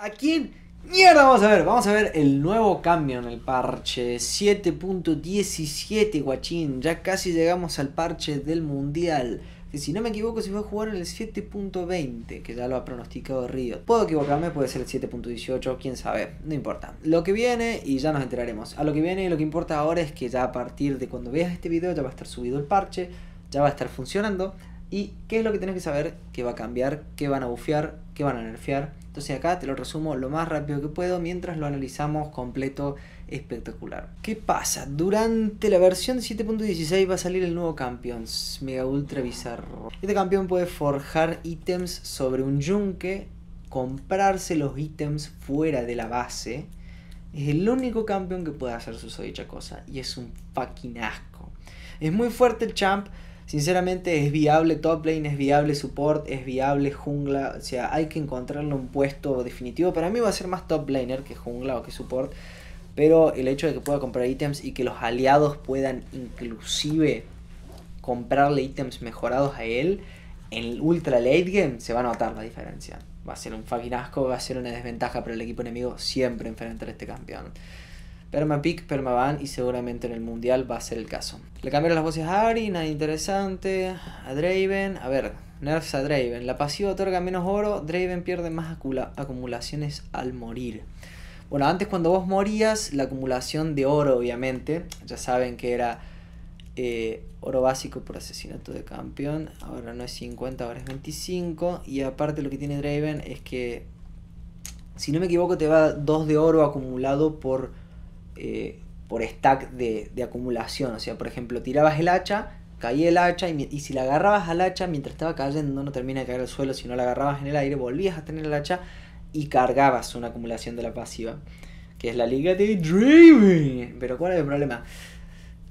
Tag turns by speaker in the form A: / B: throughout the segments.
A: ¿A quién mierda vamos a ver? Vamos a ver el nuevo cambio en el parche 7.17, guachín. Ya casi llegamos al parche del mundial. Que si no me equivoco se va a jugar en el 7.20, que ya lo ha pronosticado Río. Puedo equivocarme, puede ser el 7.18, quién sabe, no importa. Lo que viene, y ya nos enteraremos. A lo que viene, y lo que importa ahora es que ya a partir de cuando veas este video ya va a estar subido el parche, ya va a estar funcionando. ¿Y qué es lo que tenés que saber? ¿Qué va a cambiar? ¿Qué van a bufear? ¿Qué van a nerfear? Entonces acá te lo resumo lo más rápido que puedo mientras lo analizamos completo espectacular. ¿Qué pasa? Durante la versión 7.16 va a salir el nuevo campeón, Mega Ultra Bizarro. Este campeón puede forjar ítems sobre un yunque, comprarse los ítems fuera de la base. Es el único campeón que puede hacer su dicha cosa y es un fucking asco. Es muy fuerte el champ, Sinceramente es viable top lane, es viable support, es viable jungla. O sea, hay que encontrarle un puesto definitivo. Para mí va a ser más top laner que jungla o que support. Pero el hecho de que pueda comprar ítems y que los aliados puedan inclusive comprarle ítems mejorados a él, en ultra late game se va a notar la diferencia. Va a ser un fucking va a ser una desventaja para el equipo enemigo siempre enfrentar a este campeón. Permapick, Permaban y seguramente en el mundial va a ser el caso. Le cambiaron las voces a Ari, nada interesante. A Draven, a ver, nerfs a Draven. La pasiva otorga menos oro, Draven pierde más acumulaciones al morir. Bueno, antes cuando vos morías, la acumulación de oro, obviamente, ya saben que era eh, oro básico por asesinato de campeón. Ahora no es 50, ahora es 25. Y aparte lo que tiene Draven es que, si no me equivoco, te va 2 de oro acumulado por eh, por stack de, acumulación. O sea, por ejemplo, tirabas el hacha, caía el hacha y, si la agarrabas al hacha mientras estaba cayendo, no termina de caer al suelo, si no la agarrabas en el aire, volvías a tener el hacha y cargabas una acumulación de la pasiva. Que es la liga de Dreaming. Pero ¿cuál es el problema?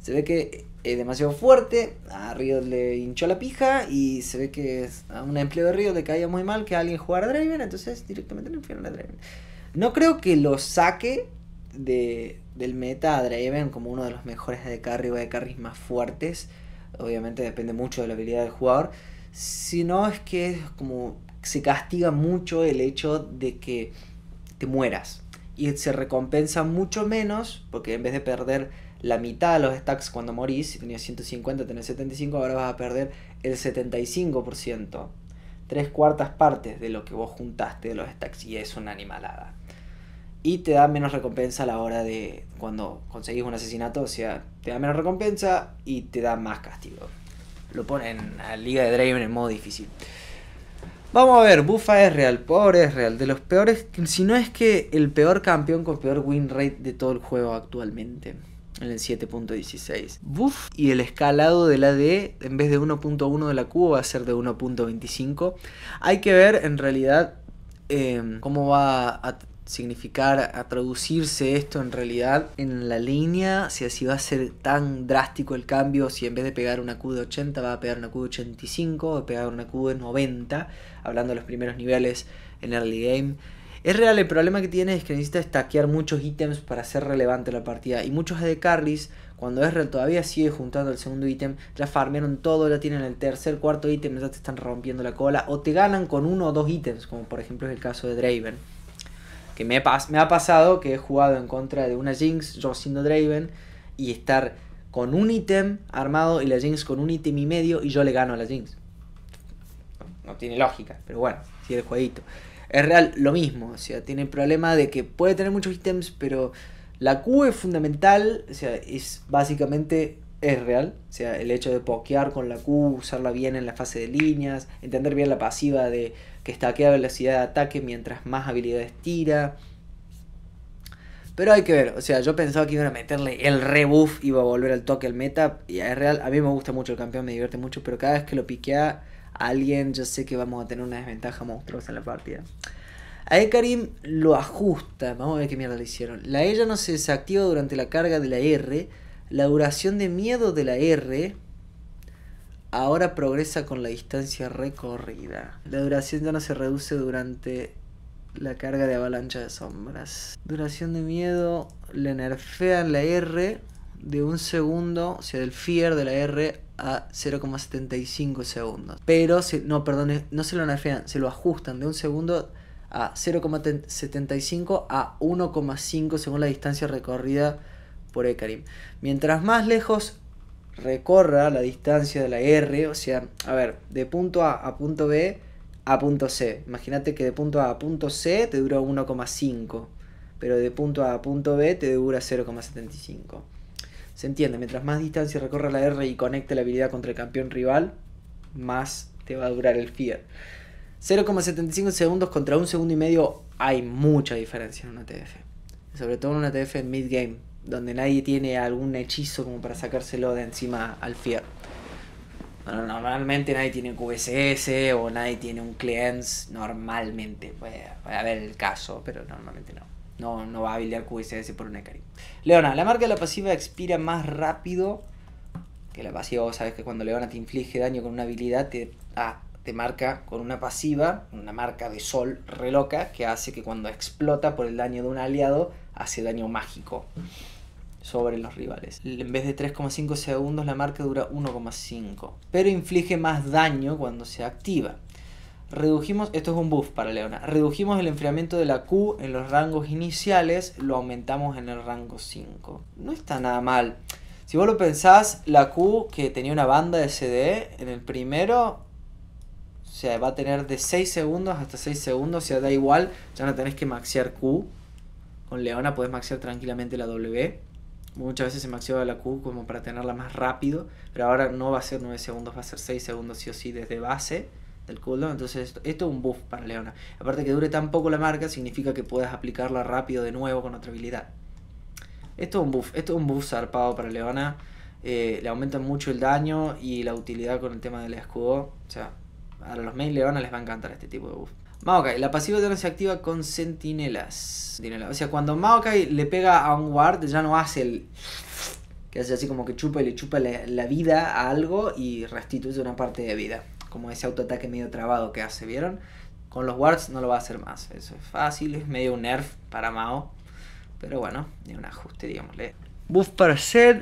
A: Se ve que es demasiado fuerte, a Río le hinchó la pija y se ve que a un empleo de Río le caía muy mal que alguien jugara driver. entonces directamente le enfiaron a Draven. No creo que lo saque de, del meta a Draven como uno de los mejores de carry o de carries más fuertes. Obviamente depende mucho de la habilidad del jugador. sino es que es como se castiga mucho el hecho de que te mueras. Y se recompensa mucho menos porque en vez de perder la mitad de los stacks cuando morís, si tenías 150, tenés 75, ahora vas a perder el 75%. Tres cuartas partes de lo que vos juntaste de los stacks y es una animalada y te da menos recompensa a la hora de cuando conseguís un asesinato, o sea, te da menos recompensa y te da más castigo. Lo ponen a Liga de Draven en modo difícil. Vamos a ver, Buffa es real, pobre es real, de los peores, si no es que el peor campeón con peor win rate de todo el juego actualmente en el 7.16. Buff y el escalado de la en vez de 1.1 de la cuba, va a ser de 1.25. Hay que ver en realidad eh, cómo va a significar, a traducirse esto en realidad en la línea, si así va a ser tan drástico el cambio, si en vez de pegar una Q de 80 va a pegar una Q de 85 o pegar una Q de 90, hablando de los primeros niveles en early game. Es real, el problema que tiene es que necesita stackear muchos ítems para ser relevante la partida. Y muchos de carlis cuando es real todavía sigue juntando el segundo ítem, ya farmearon todo, ya tienen el tercer, cuarto ítem, ya te están rompiendo la cola. O te ganan con uno o dos ítems, como por ejemplo es el caso de Draven. Que me, me ha pasado que he jugado en contra de una Jinx, yo siendo Draven, y estar con un ítem armado y la Jinx con un ítem y medio y yo le gano a la Jinx. No, tiene lógica, pero bueno, sigue el jueguito. Es real lo mismo, o sea, tiene el problema de que puede tener muchos ítems, pero la Q es fundamental, o sea, es básicamente es real. O sea, el hecho de pokear con la Q, usarla bien en la fase de líneas, entender bien la pasiva de que estaquea velocidad de ataque mientras más habilidades tira. Pero hay que ver, o sea, yo pensaba que iban a meterle el rebuff, iba a volver al toque al meta, y es real, a mí me gusta mucho el campeón, me divierte mucho, pero cada vez que lo piquea alguien, yo sé que vamos a tener una desventaja monstruosa en la partida. A Karim lo ajusta, vamos a ver qué mierda le hicieron. La ella no se desactiva durante la carga de la R, la duración de miedo de la R ahora progresa con la distancia recorrida. La duración ya no se reduce durante la carga de avalancha de sombras. Duración de miedo, le nerfean la R de un segundo, o sea, del fear de la R a 0,75 segundos. Pero, se, no, perdón, no se lo nerfean, se lo ajustan de un segundo a 0,75 a 1,5 según la distancia recorrida por Ecarim. Mientras más lejos recorra la distancia de la R, o sea, a ver, de punto A a punto B a punto C. Imagínate que de punto A a punto C te dura 1,5, pero de punto A a punto B te dura 0,75. Se entiende, mientras más distancia recorra la R y conecte la habilidad contra el campeón rival, más te va a durar el Fear. 0,75 segundos contra un segundo y medio hay mucha diferencia en una TF. Sobre todo en una TF en mid-game, donde nadie tiene algún hechizo como para sacárselo de encima al fier. Bueno, normalmente nadie tiene QSS o nadie tiene un cleanse, normalmente. Puede, a haber el caso, pero normalmente no. No, no va a habilitar QSS por una Ekari. Leona, la marca de la pasiva expira más rápido que la pasiva. Vos sabés que cuando Leona te inflige daño con una habilidad, te, ah, te marca con una pasiva, una marca de sol reloca, que hace que cuando explota por el daño de un aliado, hace daño mágico sobre los rivales. En vez de 3,5 segundos la marca dura 1,5, pero inflige más daño cuando se activa. Redujimos, esto es un buff para Leona, redujimos el enfriamiento de la Q en los rangos iniciales, lo aumentamos en el rango 5. No está nada mal. Si vos lo pensás, la Q que tenía una banda de CD en el primero, o sea, va a tener de 6 segundos hasta 6 segundos, o sea, da igual, ya no tenés que maxear Q. Con Leona podés maxear tranquilamente la W. Muchas veces se maxeaba la Q como para tenerla más rápido, pero ahora no va a ser 9 segundos, va a ser 6 segundos sí o sí desde base del cooldown. Entonces esto, es un buff para Leona. Aparte que dure tan poco la marca, significa que puedas aplicarla rápido de nuevo con otra habilidad. Esto es un buff, esto es un buff zarpado para Leona. Eh, le aumenta mucho el daño y la utilidad con el tema del escudo. O sea, a los main Leona les va a encantar este tipo de buff. Maokai, la pasiva de se activa con sentinelas. O sea, cuando Maokai le pega a un ward ya no hace el. que hace así como que chupa y le chupa la, vida a algo y restituye una parte de vida. Como ese autoataque medio trabado que hace, ¿vieron? Con los wards no lo va a hacer más. Eso es fácil, es medio un nerf para Mao. Pero bueno, es un ajuste, digámosle. Buff para Zed.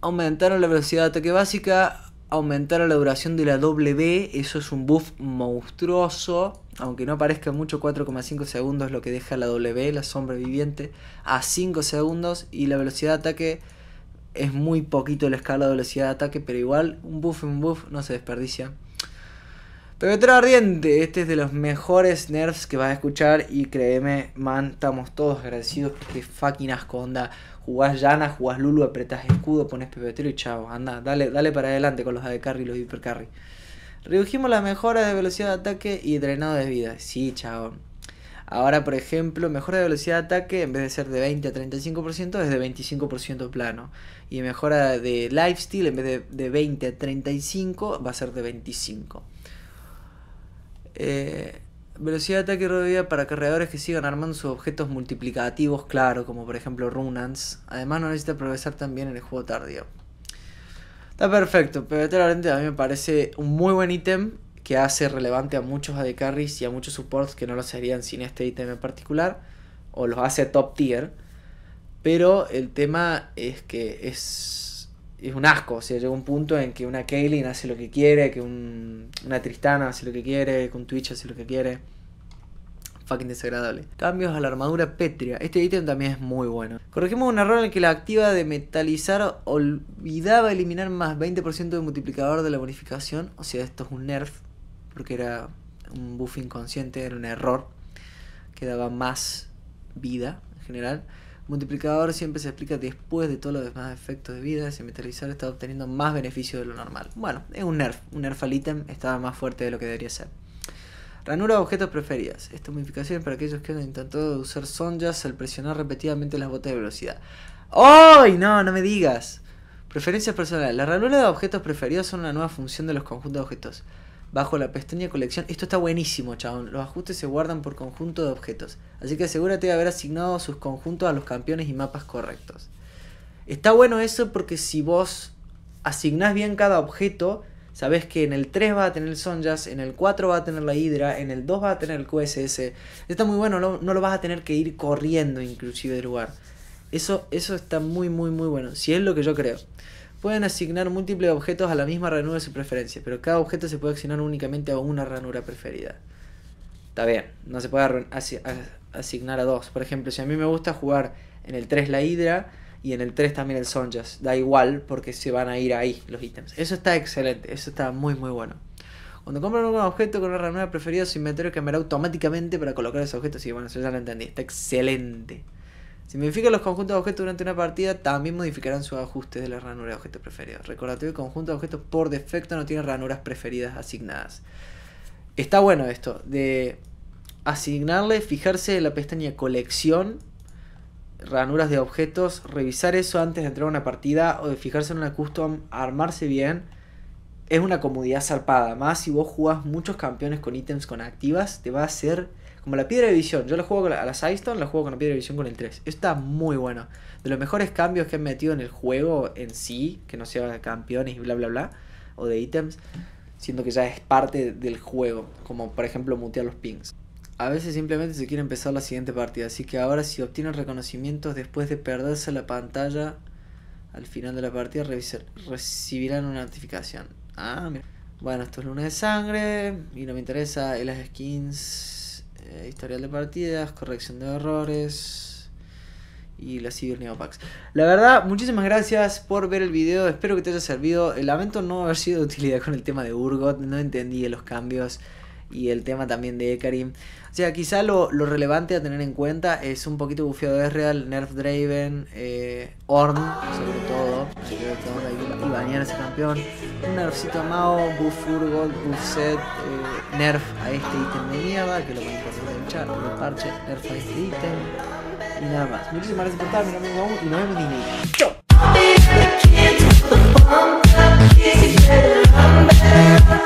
A: Aumentaron la velocidad de ataque básica aumentar la duración de la W, eso es un buff monstruoso, aunque no parezca mucho, 4,5 segundos lo que deja la W, la sombra viviente, a 5 segundos y la velocidad de ataque es muy poquito la escala de velocidad de ataque, pero igual un buff, un buff no se desperdicia. Pebetero Ardiente, este es de los mejores nerfs que vas a escuchar y créeme, man, estamos todos agradecidos que fucking asconda. Jugás llana, jugás Lulu, apretas escudo, pones pebetero y chao, anda, dale, dale para adelante con los AD carry y los hiper carry. Redujimos las mejora de velocidad de ataque y drenado de vida, sí, chao. Ahora, por ejemplo, mejora de velocidad de ataque en vez de ser de 20 a 35% es de 25% plano. Y mejora de lifestyle, en vez de, de 20 a 35 va a ser de 25%. Eh, velocidad de ataque y rodilla para cargadores que sigan armando sus objetos multiplicativos, claro, como por ejemplo Runans. Además no necesita progresar también en el juego tardío. Está perfecto, pero literalmente a mí me parece un muy buen ítem que hace relevante a muchos AD carries y a muchos supports que no lo serían sin este ítem en particular, o los hace top tier. Pero el tema es que es es un asco. O sea, llega un punto en que una Kaylin hace lo que quiere, que una Tristana hace lo que quiere, que un Twitch hace lo que quiere. Fucking desagradable. Cambios a la armadura pétrea. Este ítem también es muy bueno. Corregimos un error en el que la activa de metalizar olvidaba eliminar más 20% de multiplicador de la bonificación. O sea, esto es un nerf. Porque era un buff inconsciente, era un error. Que daba más vida en general multiplicador siempre se explica después de todos los demás efectos de vida. Si metalizar está obteniendo más beneficio de lo normal. Bueno, es un nerf. Un nerf al ítem estaba más fuerte de lo que debería ser. Ranura de objetos preferidos. Esta modificación es para aquellos que han intentado usar sonjas al presionar repetidamente las botas de velocidad. ¡Ay! No, no me digas. Preferencias personales. Las ranura de objetos preferidos son una nueva función de los conjuntos de objetos bajo la pestaña colección. Esto está buenísimo, chabón. Los ajustes se guardan por conjunto de objetos. Así que asegúrate de haber asignado sus conjuntos a los campeones y mapas correctos. Está bueno eso porque si vos asignás bien cada objeto, sabés que en el 3 va a tener el Sonjas, en el 4 va a tener la Hydra, en el 2 va a tener el QSS. Está muy bueno, no, lo vas a tener que ir corriendo inclusive de lugar. Eso, eso está muy, muy, muy bueno. Si es lo que yo creo pueden asignar múltiples objetos a la misma ranura de su preferencia, pero cada objeto se puede asignar únicamente a una ranura preferida. Está bien, no se puede asignar a dos. Por ejemplo, si a mí me gusta jugar en el 3 la Hydra y en el 3 también el Sonjas, da igual porque se van a ir ahí los ítems. Eso está excelente, eso está muy muy bueno. Cuando compran un objeto con una ranura preferida, su inventario cambiará automáticamente para colocar ese objeto. Sí, bueno, eso ya lo entendí, está excelente. Si modifican los conjuntos de objetos durante una partida, también modificarán sus ajustes de las ranuras de objetos preferidos. que el conjunto de objetos por defecto no tiene ranuras preferidas asignadas. Está bueno esto, de asignarle, fijarse en la pestaña colección, ranuras de objetos, revisar eso antes de entrar a una partida o de fijarse en una custom, armarse bien. Es una comodidad zarpada, más si vos jugás muchos campeones con ítems con activas, te va a hacer como la piedra de visión. Yo la juego con a la Sidestone, la juego con la piedra de visión con el 3. Está muy bueno. De los mejores cambios que han metido en el juego en sí, que no sea campeones y bla bla bla, o de ítems, Siendo que ya es parte del juego. Como por ejemplo mutear los pings. A veces simplemente se quiere empezar la siguiente partida, así que ahora si obtienen reconocimientos después de perderse la pantalla al final de la partida, recibirán una notificación. Ah, Bueno, esto es Luna de Sangre y no me interesa. Y las skins eh, historial de partidas, corrección de errores y la Cyber packs La verdad, muchísimas gracias por ver el video, espero que te haya servido. Eh, lamento no haber sido de utilidad con el tema de Urgot, no entendí los cambios y el tema también de Ekarim. O sea, quizá lo, relevante a tener en cuenta es un poquito bufeado de Real, Nerf Draven, eh, Orn, sobre todo. y que y campeón. Un nerfcito Mao, buff Urgot, buff Set, nerf a este ítem de mierda, que lo van a hacer en el chat, lo parche, nerf a este ítem. Y nada más. Muchísimas gracias por estar, mi nombre y nos vemos en el ¡Chao!